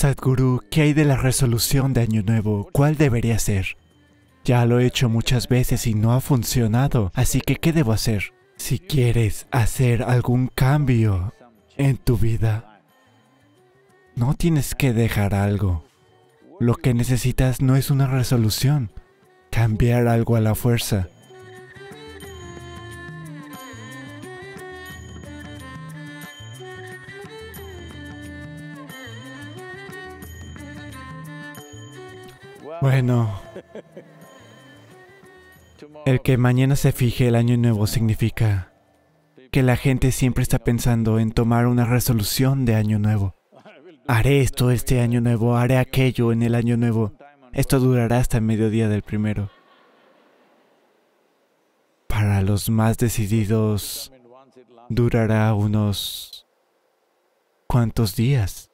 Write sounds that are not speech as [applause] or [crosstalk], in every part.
Sadhguru, ¿qué hay de la resolución de Año Nuevo? ¿Cuál debería ser? Ya lo he hecho muchas veces y no ha funcionado, así que ¿qué debo hacer? Si quieres hacer algún cambio en tu vida, no tienes que dejar algo. Lo que necesitas no es una resolución, cambiar algo a la fuerza. Bueno, el que mañana se fije el año nuevo significa que la gente siempre está pensando en tomar una resolución de año nuevo. Haré esto este año nuevo, haré aquello en el año nuevo. Esto durará hasta el mediodía del primero. Para los más decididos, durará unos cuantos días.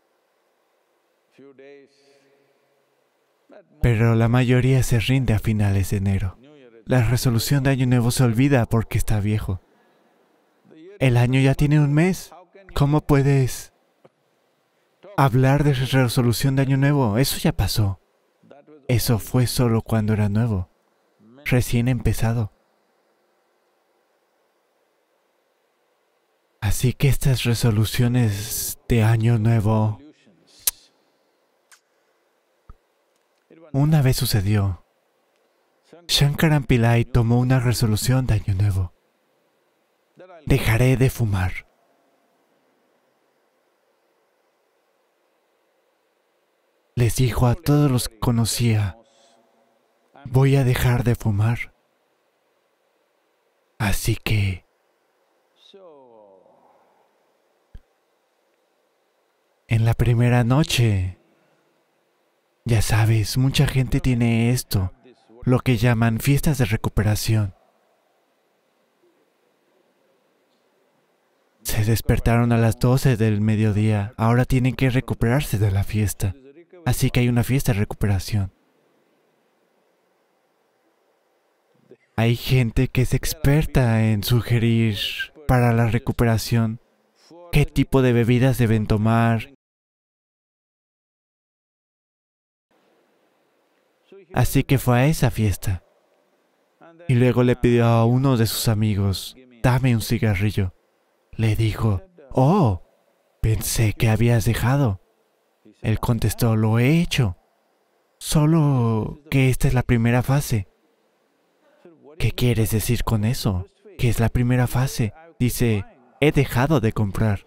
pero la mayoría se rinde a finales de enero. La resolución de Año Nuevo se olvida porque está viejo. El año ya tiene un mes. ¿Cómo puedes hablar de resolución de Año Nuevo? Eso ya pasó. Eso fue solo cuando era nuevo, recién empezado. Así que estas resoluciones de Año Nuevo Una vez sucedió, Shankaran Pillai tomó una resolución de Año Nuevo. Dejaré de fumar. Les dijo a todos los que conocía, voy a dejar de fumar. Así que... En la primera noche, ya sabes, mucha gente tiene esto, lo que llaman fiestas de recuperación. Se despertaron a las 12 del mediodía, ahora tienen que recuperarse de la fiesta. Así que hay una fiesta de recuperación. Hay gente que es experta en sugerir para la recuperación qué tipo de bebidas deben tomar Así que fue a esa fiesta. Y luego le pidió a uno de sus amigos, dame un cigarrillo. Le dijo, oh, pensé que habías dejado. Él contestó, lo he hecho. Solo que esta es la primera fase. ¿Qué quieres decir con eso? Que es la primera fase. Dice, he dejado de comprar.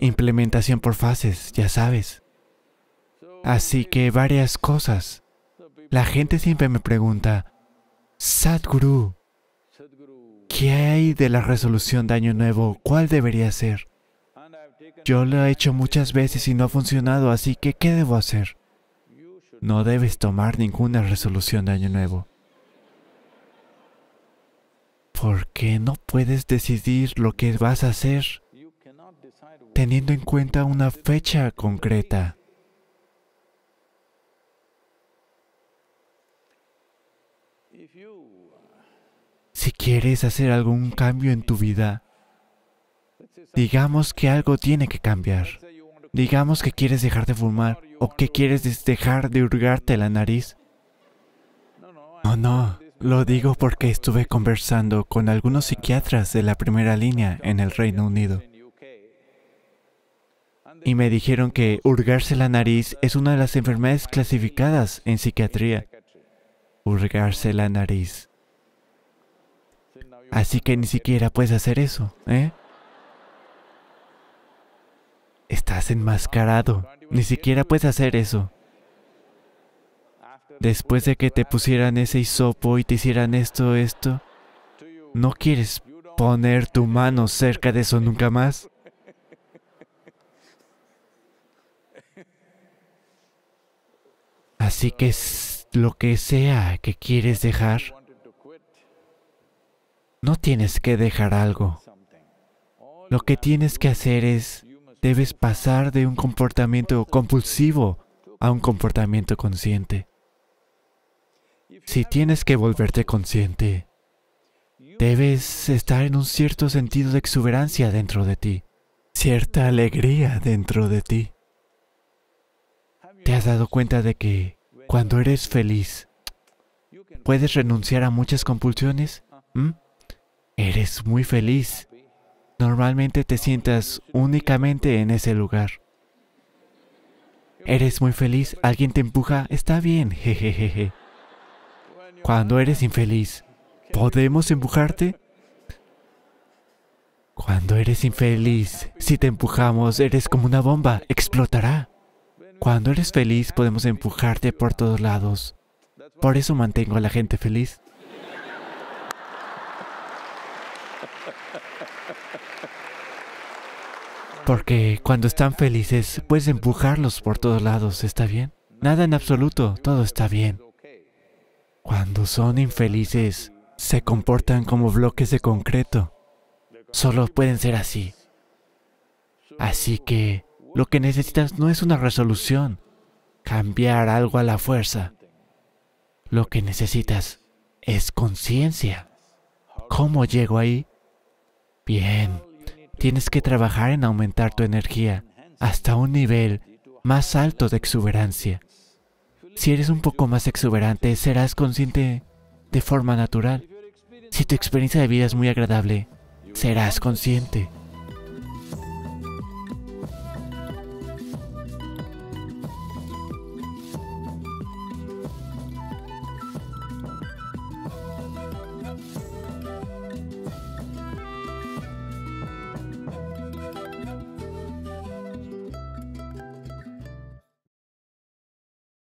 Implementación por fases, ya sabes. Así que varias cosas. La gente siempre me pregunta, Sadhguru, ¿qué hay de la resolución de Año Nuevo? ¿Cuál debería ser? Yo lo he hecho muchas veces y no ha funcionado, así que ¿qué debo hacer? No debes tomar ninguna resolución de Año Nuevo. Porque no puedes decidir lo que vas a hacer teniendo en cuenta una fecha concreta. Si quieres hacer algún cambio en tu vida, digamos que algo tiene que cambiar. Digamos que quieres dejar de fumar o que quieres dejar de hurgarte la nariz. No, no, lo digo porque estuve conversando con algunos psiquiatras de la primera línea en el Reino Unido y me dijeron que hurgarse la nariz es una de las enfermedades clasificadas en psiquiatría. Hurgarse la nariz. Así que ni siquiera puedes hacer eso, ¿eh? Estás enmascarado. Ni siquiera puedes hacer eso. Después de que te pusieran ese hisopo y te hicieran esto, esto, no quieres poner tu mano cerca de eso nunca más. Así que es lo que sea que quieres dejar, no tienes que dejar algo. Lo que tienes que hacer es, debes pasar de un comportamiento compulsivo a un comportamiento consciente. Si tienes que volverte consciente, debes estar en un cierto sentido de exuberancia dentro de ti, cierta alegría dentro de ti. ¿Te has dado cuenta de que cuando eres feliz, ¿puedes renunciar a muchas compulsiones? Eres muy feliz. Normalmente te sientas únicamente en ese lugar. Eres muy feliz, alguien te empuja, está bien, jejejeje. [laughs] Cuando eres infeliz, ¿podemos empujarte? Cuando eres infeliz, si te empujamos, eres como una bomba, explotará. Cuando eres feliz podemos empujarte por todos lados. Por eso mantengo a la gente feliz. Porque cuando están felices puedes empujarlos por todos lados, ¿está bien? Nada en absoluto, todo está bien. Cuando son infelices, se comportan como bloques de concreto. Solo pueden ser así. Así que lo que necesitas no es una resolución, cambiar algo a la fuerza. Lo que necesitas es conciencia. ¿Cómo llego ahí? Bien, tienes que trabajar en aumentar tu energía hasta un nivel más alto de exuberancia. Si eres un poco más exuberante, serás consciente de forma natural. Si tu experiencia de vida es muy agradable, serás consciente.